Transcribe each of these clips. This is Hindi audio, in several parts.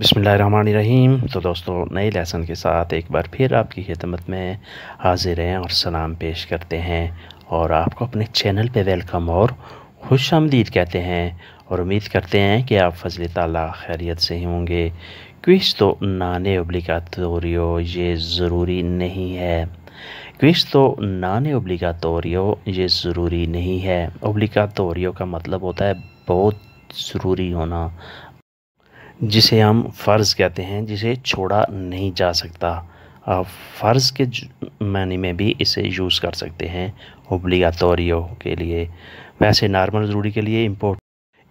बसमीम तो दोस्तों नए लेसन के साथ एक बार फिर आपकी खिदमत में हाजिर हैं और सलाम पेश करते हैं और आपको अपने चैनल पे वेलकम और खुश आमदीद कहते हैं और उम्मीद करते हैं कि आप फजल तला खैरियत से ही होंगे क्विज तो नाने ओब्लिकातोरियो ये ज़रूरी नहीं है क्विज तो नाने ओब्लिकातोरियो ये ज़रूरी नहीं है ओब्लिकातोरियो का मतलब होता है बहुत ज़रूरी होना जिसे हम फ़र्ज़ कहते हैं जिसे छोड़ा नहीं जा सकता आप फ़र्ज़ के मैने में भी इसे यूज़ कर सकते हैं ओब्लिगातोरियो के लिए वैसे नॉर्मल ज़रूरी के लिए इम्पोर्ट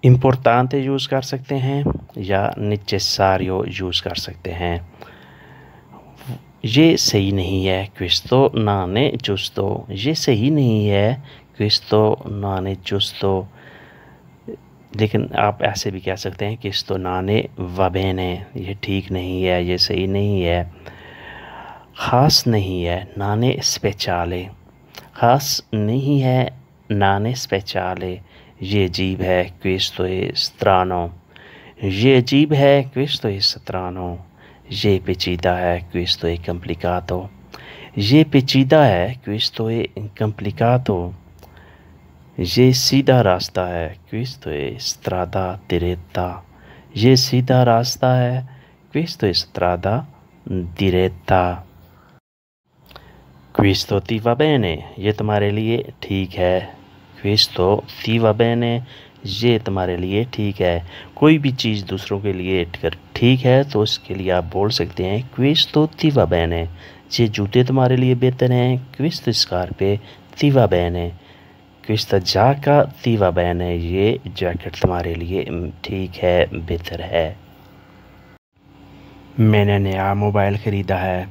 इम्पोर्टानते यूज़ कर सकते हैं या नीचे सारियो यूज़ कर सकते हैं ये सही नहीं है क्विस्तो नाने चुस्तो ये सही नहीं है क्विस्तो नाने चुस्तो लेकिन आप ऐसे भी कह सकते हैं कि तो नाने वबेने ये ठीक नहीं है ये सही नहीं है ख़ास नहीं है नाने स्पेचाले ख़ास नहीं है नाने स्पेचाले ये अजीब है क्विस तो स्त्रानो ये अजीब है क्विस तो सत्रानो ये पेचीदा है क्विस तो कम्प्लिकातो ये पेचीदा है क्विस तो कम्प्लिकातो ये सीधा रास्ता है तो स्त्रादा तिरेता ये सीधा रास्ता है क्विस्तो स्त्रादा दिरेता तो तीवा बहने ये तुम्हारे लिए ठीक है तो तीवा बहने ये तुम्हारे लिए ठीक है कोई भी चीज़ दूसरों के लिए ठीक है तो उसके लिए आप बोल सकते हैं क्विस तो तीवा बहने है ये जूते तुम्हारे लिए बेहतर हैं क्विस्त तो स्कार पे तीवा बहने है सजा का तीवा बहन है ये जैकेट तुम्हारे लिए ठीक है बेहतर है मैंने नया मोबाइल ख़रीदा है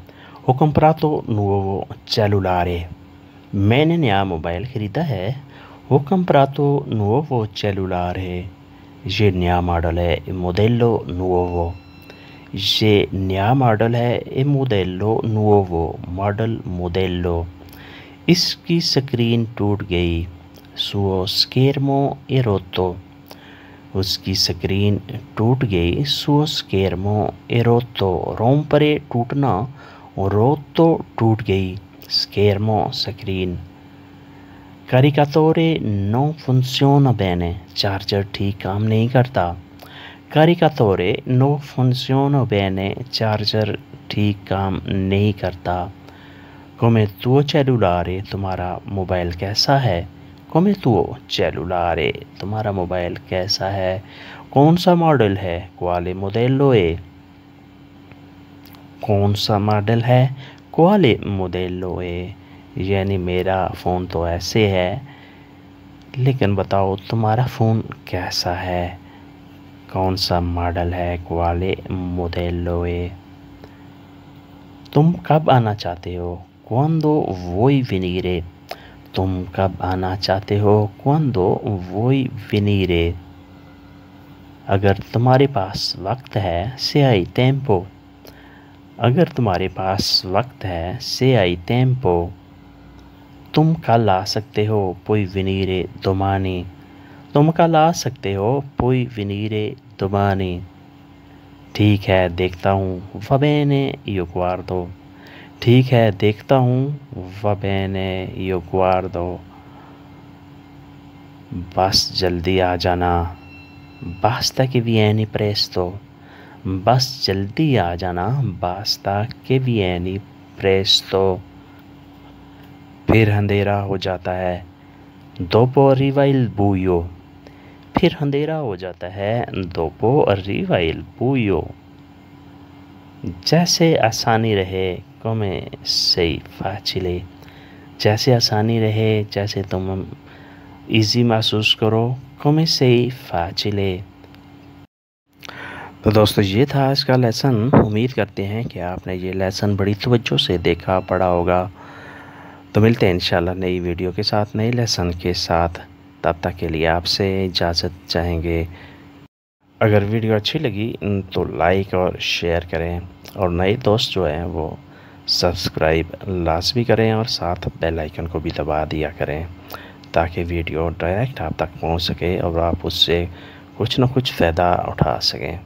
हुक्म प्रातो नुवो चेलुलारे मैंने नया मोबाइल ख़रीदा है हुक्म प्रातो नुवो चेलुलारे ये नया मॉडल है मोदेलो नोवो ये नया मॉडल है ए मोदेलो नोवो मॉडल मोदेलो इसकी स्क्रीन टूट गई सुओ स्केरमो रोतो उसकी स्क्रीन टूट गई सो स्केरमो एरोतो रोम परे टूटना और रोतो टूट गई स्केरमो स्क्रीन कारिकातोरे नो फंक्शन बैने चार्जर ठीक काम नहीं करता कारिकातोरे नो फंक्शन बैने चार्जर ठीक काम नहीं करता कोमे तो चेलुलारे तुम्हारा मोबाइल कैसा है come tuo cellulare तुम्हारा मोबाइल कैसा है कौन सा मॉडल है quale लो ए कौन सा मॉडल है quale modello è यानी मेरा फ़ोन तो ऐसे है लेकिन बताओ तुम्हारा फ़ोन कैसा है कौन सा मॉडल है क्वाले मोडेलो है तुम कब आना चाहते हो कौन दो वो ही विनीरे तुम कब आना चाहते हो कौन दो वोई विनीरे अगर तुम्हारे पास वक्त है से आई टेम्पो अगर तुम्हारे पास वक्त है से आई टेम्पो तुम कल आ सकते हो पोई विनीरे दुमानी तुम कल आ सकते हो पोई विनीरे दुमानी ठीक है देखता हूँ ने युगवार दो ठीक है देखता हूँ Va यो गुआर दो बस जल्दी आ जाना बास्ता एनी प्रेस तो बस जल्दी आ जाना बास्ता एनी प्रेस तो फिर अंधेरा हो जाता है दोपो रिवाइल बूयो फिर अंधेरा हो जाता है दोपो रिवाइल बूयो जैसे आसानी रहे सही फाचिले जैसे आसानी रहे जैसे तुम इजी महसूस करो कमें सही फाचिले तो दोस्तों ये था इसका लेसन उम्मीद करते हैं कि आपने ये लेसन बड़ी तवज्जो से देखा पढ़ा होगा तो मिलते हैं इंशाल्लाह नई वीडियो के साथ नए लेसन के साथ तब तक के लिए आपसे इजाज़त चाहेंगे अगर वीडियो अच्छी लगी तो लाइक और शेयर करें और नए दोस्त जो हैं वो सब्सक्राइब लाजमी करें और साथ बेल आइकन को भी दबा दिया करें ताकि वीडियो डायरेक्ट आप तक पहुंच सके और आप उससे कुछ ना कुछ फ़ायदा उठा सकें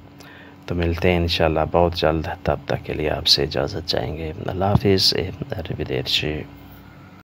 तो मिलते हैं इंशाल्लाह बहुत जल्द तब तक के लिए आपसे इजाज़त चाहेंगे अल्लाह हाफिज़ रविदेर